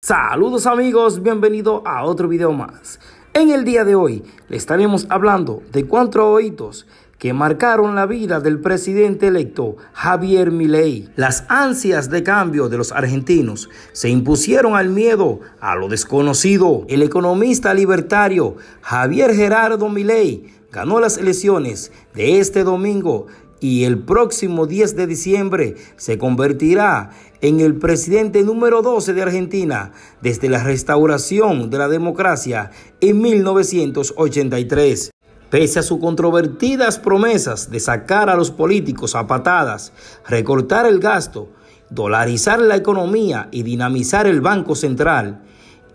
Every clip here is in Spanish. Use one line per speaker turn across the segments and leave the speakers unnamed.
Saludos amigos, bienvenido a otro video más. En el día de hoy le estaremos hablando de cuatro hitos que marcaron la vida del presidente electo Javier Milei. Las ansias de cambio de los argentinos se impusieron al miedo a lo desconocido. El economista libertario Javier Gerardo Milei ganó las elecciones de este domingo y el próximo 10 de diciembre se convertirá en el presidente número 12 de Argentina desde la restauración de la democracia en 1983. Pese a sus controvertidas promesas de sacar a los políticos a patadas, recortar el gasto, dolarizar la economía y dinamizar el Banco Central,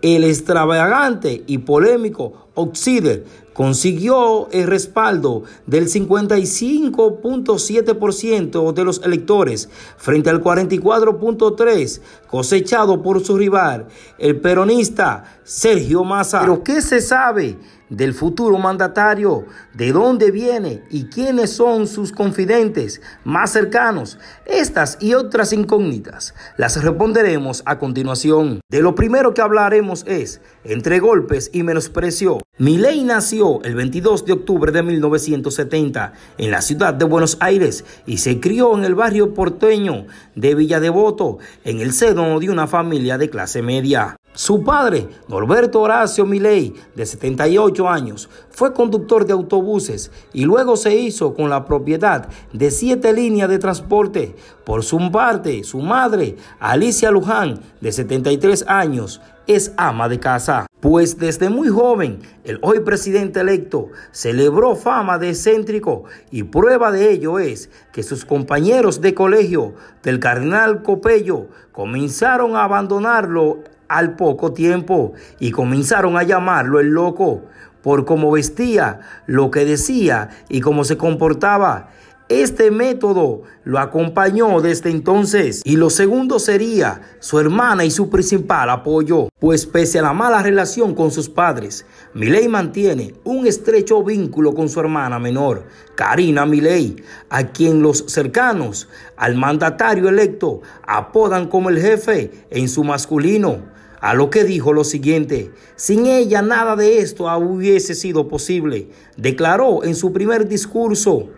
el extravagante y polémico Oxider consiguió el respaldo del 55.7% de los electores frente al 44.3% cosechado por su rival, el peronista Sergio Massa. Pero ¿qué se sabe del futuro mandatario? ¿De dónde viene y quiénes son sus confidentes más cercanos? Estas y otras incógnitas las responderemos a continuación. De lo primero que hablaremos es entre golpes y menosprecio. Milei nació el 22 de octubre de 1970 en la ciudad de Buenos Aires y se crió en el barrio porteño de Villa Devoto, en el seno de una familia de clase media. Su padre, Norberto Horacio Milei, de 78 años, fue conductor de autobuses y luego se hizo con la propiedad de siete líneas de transporte. Por su parte, su madre, Alicia Luján, de 73 años, es ama de casa. Pues desde muy joven, el hoy presidente electo celebró fama de excéntrico y prueba de ello es que sus compañeros de colegio del cardenal Copello comenzaron a abandonarlo al poco tiempo y comenzaron a llamarlo el loco por cómo vestía, lo que decía y cómo se comportaba. Este método lo acompañó desde entonces y lo segundo sería su hermana y su principal apoyo, pues pese a la mala relación con sus padres, Miley mantiene un estrecho vínculo con su hermana menor, Karina Miley, a quien los cercanos al mandatario electo apodan como el jefe en su masculino. A lo que dijo lo siguiente, sin ella nada de esto hubiese sido posible, declaró en su primer discurso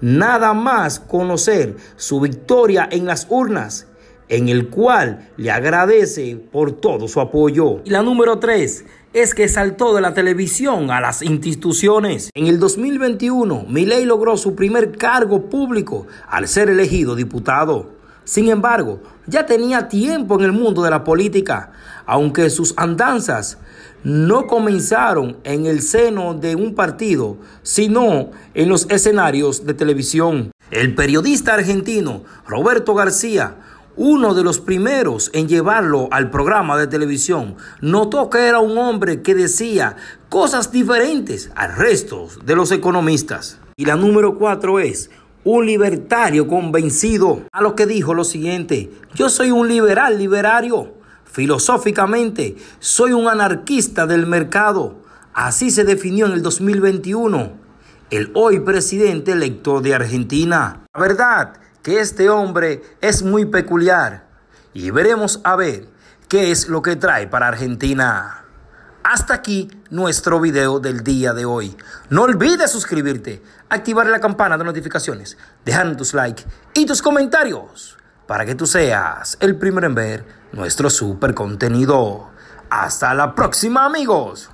nada más conocer su victoria en las urnas, en el cual le agradece por todo su apoyo. Y la número tres es que saltó de la televisión a las instituciones. En el 2021, Milei logró su primer cargo público al ser elegido diputado. Sin embargo, ya tenía tiempo en el mundo de la política, aunque sus andanzas no comenzaron en el seno de un partido, sino en los escenarios de televisión. El periodista argentino Roberto García, uno de los primeros en llevarlo al programa de televisión, notó que era un hombre que decía cosas diferentes al resto de los economistas. Y la número cuatro es un libertario convencido, a lo que dijo lo siguiente, yo soy un liberal liberario, filosóficamente soy un anarquista del mercado, así se definió en el 2021 el hoy presidente electo de Argentina. La verdad que este hombre es muy peculiar y veremos a ver qué es lo que trae para Argentina. Hasta aquí nuestro video del día de hoy. No olvides suscribirte, activar la campana de notificaciones, dejar tus likes y tus comentarios para que tú seas el primero en ver nuestro super contenido. Hasta la próxima amigos.